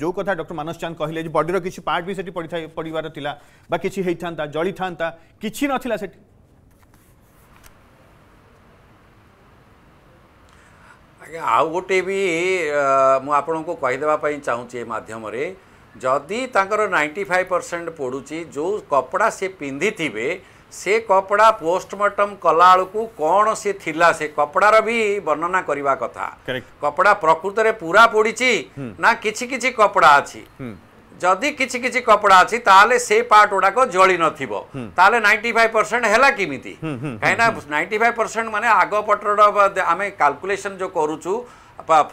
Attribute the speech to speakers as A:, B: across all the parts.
A: जो कथा डॉक्टर मानस चांद कहले बडी किसी पार्ट भी सेठी पड़ी पड़वर था किसी जली था कि ना से आ गोटे भी मुझे कहीदेपी चाहिए मध्यम जदि तर नाइंटी फाइव परसेंट पड़ू जो कपड़ा से पिंधि थे ସେ କପଡ଼ା ପୋଷ୍ଟମର୍ଟମ୍ କଲାବେଳକୁ କ'ଣ ସେ ଥିଲା ସେ କପଡ଼ାର ବି ବର୍ଣ୍ଣନା କରିବା କଥା କପଡ଼ା ପ୍ରକୃତରେ ପୁରା ପୋଡ଼ିଛି ନା କିଛି କିଛି କପଡ଼ା ଅଛି ଯଦି କିଛି କିଛି କପଡ଼ା ଅଛି ତାହେଲେ ସେ ପାର୍ଟ ଗୁଡ଼ାକ ଜଳି ନଥିବ ତାହେଲେ ନାଇଣ୍ଟି ଫାଇଭ ପରସେଣ୍ଟ ହେଲା କେମିତି କାହିଁକିନା ନାଇଣ୍ଟି ଫାଇଭ ପରସେଣ୍ଟ ମାନେ ଆଗ ପଟର ଆମେ କାଲକୁଲେସନ୍ ଯେଉଁ କରୁଛୁ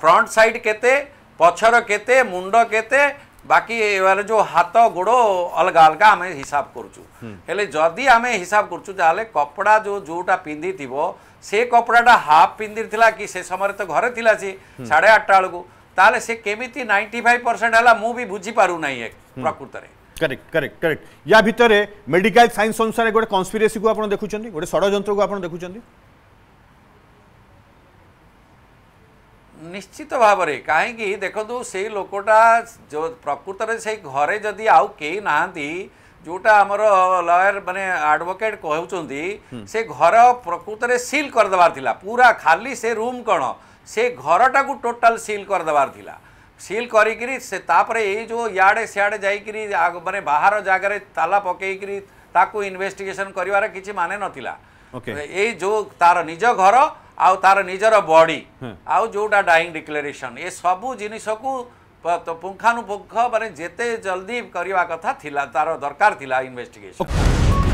A: ଫ୍ରଣ୍ଟ ସାଇଡ୍ କେତେ ପଛର କେତେ ମୁଣ୍ଡ କେତେ बाकी जो हाथ गोड़ अलग अलग आम हिसाब करदी हम्म। आम हिसाब कर कपड़ा जो जोटा पिंधि थो से कपड़ाटा हाफ पिंधि कि समय तो घर थी सी हम्म। साढ़े आठटा बेलू ताल से केमी नाइंटी फाइव परसेंट है मुझे बुझीपार ना प्रकृत करेक्ट करेक्ट करेक्ट या भितर मेडिकल सैंस अनुसार गोटे कन्स्पिरेसी को आप देखुंत गोटे षड़ को आप देखुंत निश्चित भाव कहीं देखो से लोकटा जो प्रकृत से घरे जदि आउ कई नहांती जोटा आमर लयर मानने आडभकेट कहते से घर प्रकृत में सिल करदेवार पूरा खाली से रूम कौन से घर टाक टोटाल सिल करदेवार सिल करी ये जो याडे सियाडे जा मानने बाहर जगार ताला पकईकि इनभेस्टिगेसन कर किसी माने ना ये okay. जो तार निज घर ଆଉ ତାର ନିଜର ବଡି ଆଉ ଯେଉଁଟା ଡାଇଂ ଡିକ୍ଲାରେସନ୍ ଏସବୁ ଜିନିଷକୁ ପୁଙ୍ଖାନୁପୁଙ୍ଖ ମାନେ ଯେତେ ଜଲ୍ଦି କରିବା କଥା ଥିଲା ତାର ଦରକାର ଥିଲା ଇନଭେଷ୍ଟିଗେସନ୍